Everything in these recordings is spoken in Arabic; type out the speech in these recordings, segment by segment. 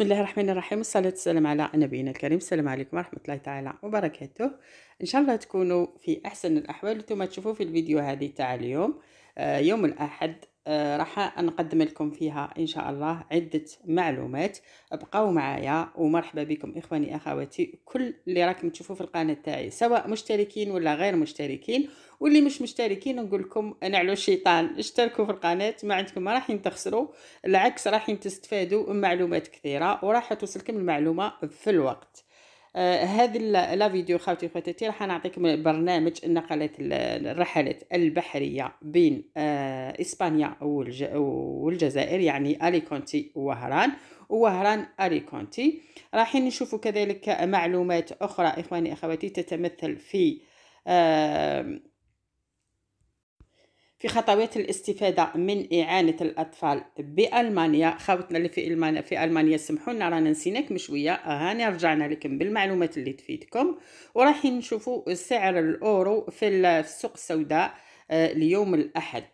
بسم الله الرحمن الرحيم والصلاة والسلام على نبينا الكريم السلام عليكم ورحمة الله تعالى وبركاته إن شاء الله تكونوا في أحسن الأحوال وانتم تشوفوا في الفيديو هذه تاع اليوم آه يوم الأحد آه، راح نقدم لكم فيها ان شاء الله عده معلومات بقاو معايا ومرحبا بكم اخواني اخواتي كل اللي راكم تشوفوا في القناه تاعي سواء مشتركين ولا غير مشتركين واللي مش مشتركين نقول لكم نعلو الشيطان اشتركوا في القناه ما عندكم ما راح تخسروا العكس راح تستفادوا معلومات كثيره وراح توصلكم المعلومه في الوقت آه، هذه لا فيديو خاوتي وخواتاتي راح نعطيكم برنامج النقلات الرحلات البحريه بين آه، اسبانيا والجزائر يعني اليكونتي وهران وهران اليكونتي راح نشوفوا كذلك معلومات اخرى اخواني اخواتي تتمثل في في خطوات الاستفادة من إعانة الأطفال بألمانيا خاوتنا اللي في ألمانيا في ألمانيا سمحوا لنا رانا نسيناك مشوية هاني رجعنا لكم بالمعلومات اللي تفيدكم ورايحين نشوفوا سعر الأورو في السوق السوداء آه، ليوم الأحد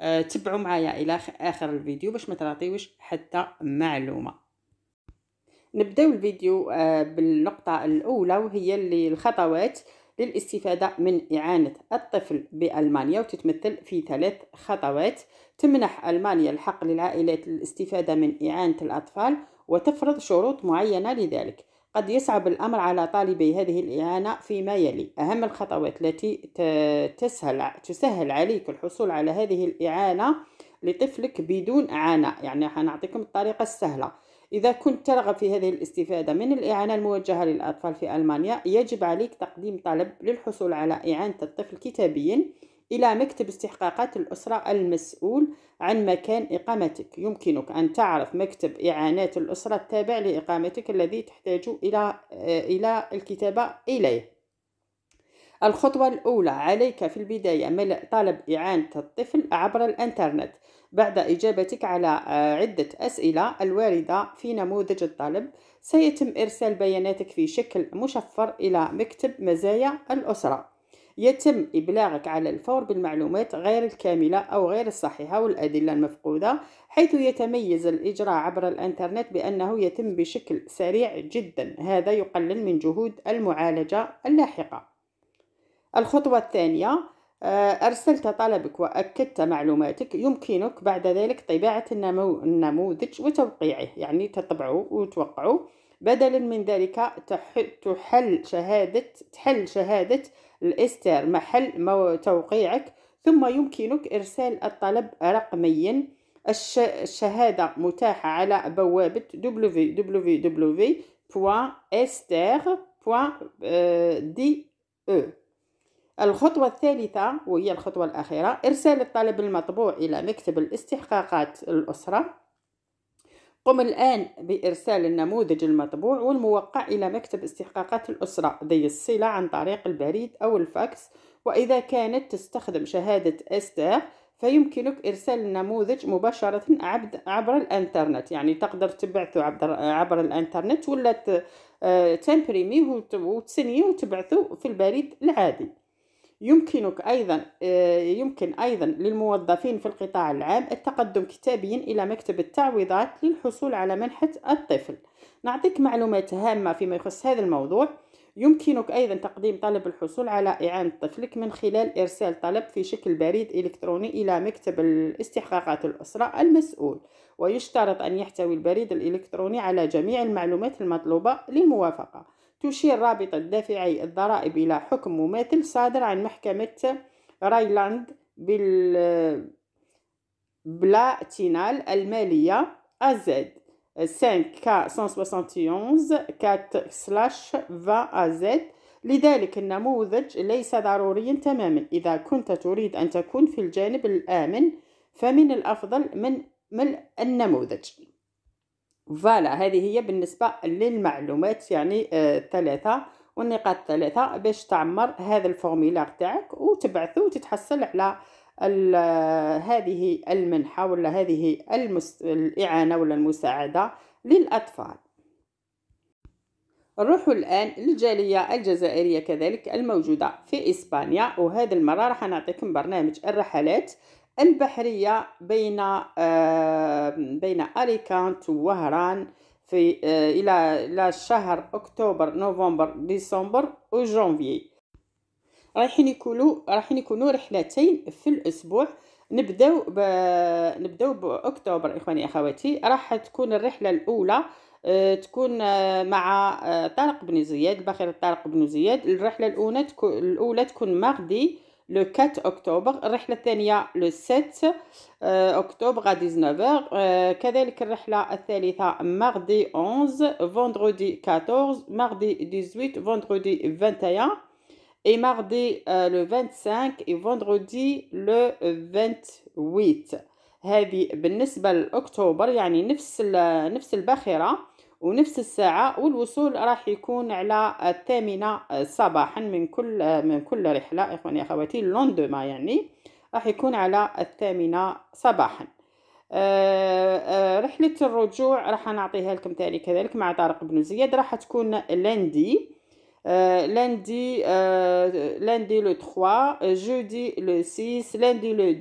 آه، تبعوا معايا إلى آخر الفيديو باش ما تعطيوش حتى معلومة نبداو الفيديو آه، بالنقطة الأولى وهي اللي الخطوات للاستفادة من إعانة الطفل بألمانيا وتتمثل في ثلاث خطوات تمنح ألمانيا الحق للعائلات للاستفادة من إعانة الأطفال وتفرض شروط معينة لذلك قد يصعب الأمر على طالبي هذه الإعانة فيما يلي أهم الخطوات التي تسهل, تسهل عليك الحصول على هذه الإعانة لطفلك بدون عانة يعني حنعطيكم الطريقة السهلة إذا كنت ترغب في هذه الاستفادة من الإعانة الموجهة للأطفال في ألمانيا يجب عليك تقديم طلب للحصول على إعانة الطفل كتابيا إلى مكتب استحقاقات الأسرة المسؤول عن مكان إقامتك يمكنك أن تعرف مكتب إعانات الأسرة التابع لإقامتك الذي تحتاج إلى آه، الكتابة إليه الخطوة الأولى عليك في البداية ملء طلب إعانة الطفل عبر الإنترنت بعد إجابتك على آه، عدة أسئلة الواردة في نموذج الطلب سيتم إرسال بياناتك في شكل مشفر إلى مكتب مزايا الأسرة يتم إبلاغك على الفور بالمعلومات غير الكاملة أو غير الصحيحة والأدلة المفقودة حيث يتميز الإجراء عبر الإنترنت بأنه يتم بشكل سريع جدا هذا يقلل من جهود المعالجة اللاحقة الخطوة الثانية أرسلت طلبك وأكدت معلوماتك يمكنك بعد ذلك طباعة النموذج وتوقيعه يعني تطبعه وتوقعه بدلا من ذلك تحل شهادة تحل شهادة الاستير محل توقيعك ثم يمكنك إرسال الطلب رقميا الشهادة متاحة على بوابة www.ester.de الخطوة الثالثة وهي الخطوة الأخيرة إرسال الطلب المطبوع إلى مكتب الاستحقاقات الأسرة قم الآن بإرسال النموذج المطبوع والموقع إلى مكتب استحقاقات الأسرة ذي الصلة عن طريق البريد أو الفاكس وإذا كانت تستخدم شهادة أستا فيمكنك إرسال النموذج مباشرة عبر الإنترنت يعني تقدر تبعثه عبر, عبر الإنترنت ولا آه، تمبريميه وتسنيه وتبعثه في البريد العادي يمكنك أيضا آه، يمكن أيضا للموظفين في القطاع العام التقدم كتابيا إلى مكتب التعويضات للحصول على منحة الطفل نعطيك معلومات هامة فيما يخص هذا الموضوع يمكنك أيضا تقديم طلب الحصول على إعانة طفلك من خلال إرسال طلب في شكل بريد إلكتروني إلى مكتب الاستحقاقات الأسرة المسؤول ويشترط أن يحتوي البريد الإلكتروني على جميع المعلومات المطلوبة للموافقة تشير رابطة دافعي الضرائب إلى حكم مماثل صادر عن محكمة رايلاند بال بلا تينال المالية أزد 5 كا 171 4 سلاش 20 أزد لذلك النموذج ليس ضروريا تماما إذا كنت تريد أن تكون في الجانب الآمن فمن الأفضل من ملء النموذج فوالا هذه هي بالنسبة للمعلومات يعني آه ثلاثة والنقاط ثلاثة باش تعمر هذا الفورميلار تاعك وتبعثه وتتحصل على آه، هذه المنحة ولا هذه المس... الإعانة ولا المساعدة للأطفال نروح الآن للجالية الجزائرية كذلك الموجودة في إسبانيا وهذه المرة راح نعطيكم برنامج الرحلات البحرية بين بين أليكانت ووهران في آه، الى الى شهر اكتوبر نوفمبر ديسمبر و جونفي رايحين يكونوا رايحين يكونوا رحلتين في الاسبوع نبداو ب... نبداو باكتوبر اخواني اخواتي راح تكون الرحله الاولى آه، تكون آه، مع طارق بن زياد الباخر طارق بن زياد الرحله الاولى تكون الاولى تكون مغدي لو 4 اكتوبر الرحله الثانيه لو 7 اكتوبر غا 19 كذلك الرحله الثالثه ماردي 11 فوندرودي 14 ماردي 18 فوندرودي 21 اي mardi لو 25 اي فوندرودي لو 28 هذه بالنسبه لاكتوبر يعني نفس نفس الباخره ونفس الساعة والوصول راح يكون على الثامنة صباحا من كل من كل رحلة إخواني أخواتي لوندوما يعني راح يكون على الثامنة صباحا آه، آه، رحلة الرجوع راح نعطيها لكم تالي كذلك مع طارق بن زياد راح تكون لندي آه، لندي لندي لو 3 جودي لو 6 لندي لو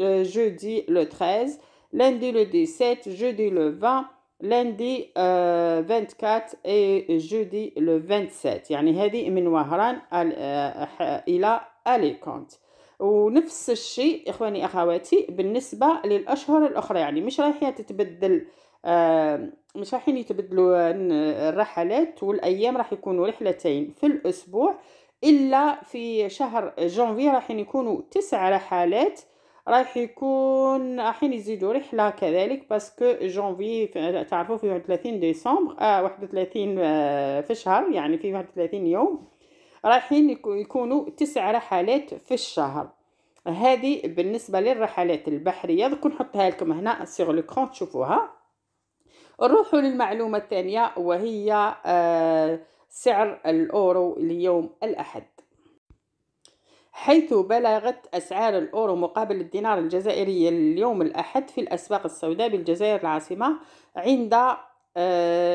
10 جودي لو 13 لندي لو 17 جودي لو 20 لندي آه 24 اي جودي لو سات يعني هذه من وهران آه، الى اليكونت ونفس الشيء اخواني اخواتي بالنسبه للاشهر الاخرى يعني مش رايحين تتبدل آه، مش رايحين يتبدلوا الرحلات والايام راح يكونوا رحلتين في الاسبوع الا في شهر جانفي راح يكونوا تسع رحلات رايح يكون الحين يزيدوا رحله كذلك باسكو جونفي تعرفوا في 31 ديسمبر آه 31 آه في الشهر يعني في 31 يوم رايحين يكونوا تسع رحلات في الشهر هذه بالنسبه للرحلات البحريه دوك نحطها لكم هنا سيغ لو تشوفوها نروحوا للمعلومه الثانيه وهي آه سعر الاورو ليوم الاحد حيث بلغت أسعار الأورو مقابل الدينار الجزائري اليوم الأحد في الأسواق السوداء بالجزائر العاصمة عند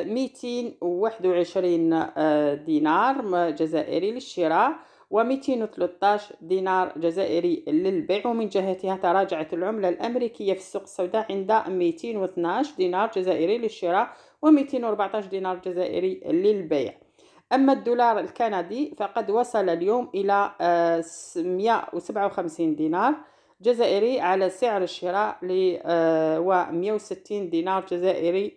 221 آه، آه، دينار جزائري للشراء و213 دينار جزائري للبيع ومن جهتها تراجعت العملة الأمريكية في السوق السوداء عند 212 دينار جزائري للشراء و214 دينار جزائري للبيع أما الدولار الكندي فقد وصل اليوم إلى 157 آه، دينار جزائري على سعر الشراء آه، و 160 دينار جزائري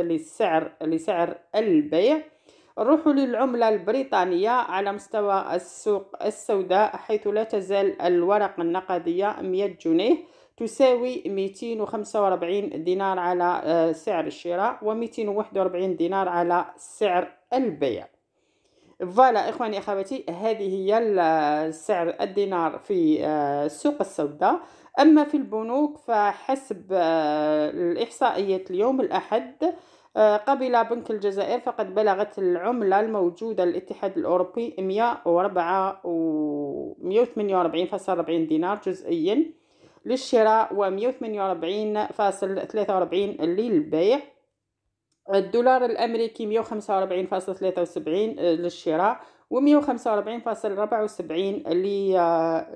للسعر لسعر البيع نروح للعملة البريطانية على مستوى السوق السوداء حيث لا تزال الورقة النقدية 100 جنيه تساوي 245 دينار على آه، سعر الشراء و 241 دينار على سعر البيع فوالا اخواني اخواتي هذه هي سعر الدينار في آه، السوق السوداء اما في البنوك فحسب آه، الاحصائيات اليوم الاحد آه، قبل بنك الجزائر فقد بلغت العملة الموجودة للاتحاد الأوروبي 148.40 دينار جزئيا للشراء و 148.43 للبيع الدولار الامريكي 145.73 آه، للشراء و145.74 آه،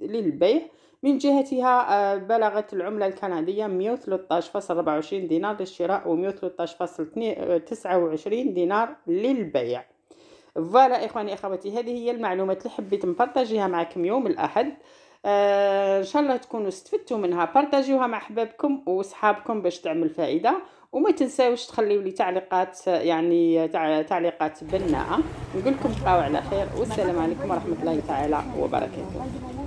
للبيع من جهتها آه، بلغت العملة الكندية 113.24 دينار للشراء و113.29 دينار للبيع فوالا اخواني اخواتي هذه هي المعلومات اللي حبيت نبارطاجيها معكم يوم الاحد آه ان شاء الله تكونوا استفدتوا منها بارطاجيوها مع احبابكم واصحابكم باش تعمل فائده وما تنساوش تخليو لي تعليقات يعني تعليقات بناءه نقول لكم بقاو على خير والسلام عليكم ورحمه الله تعالى وبركاته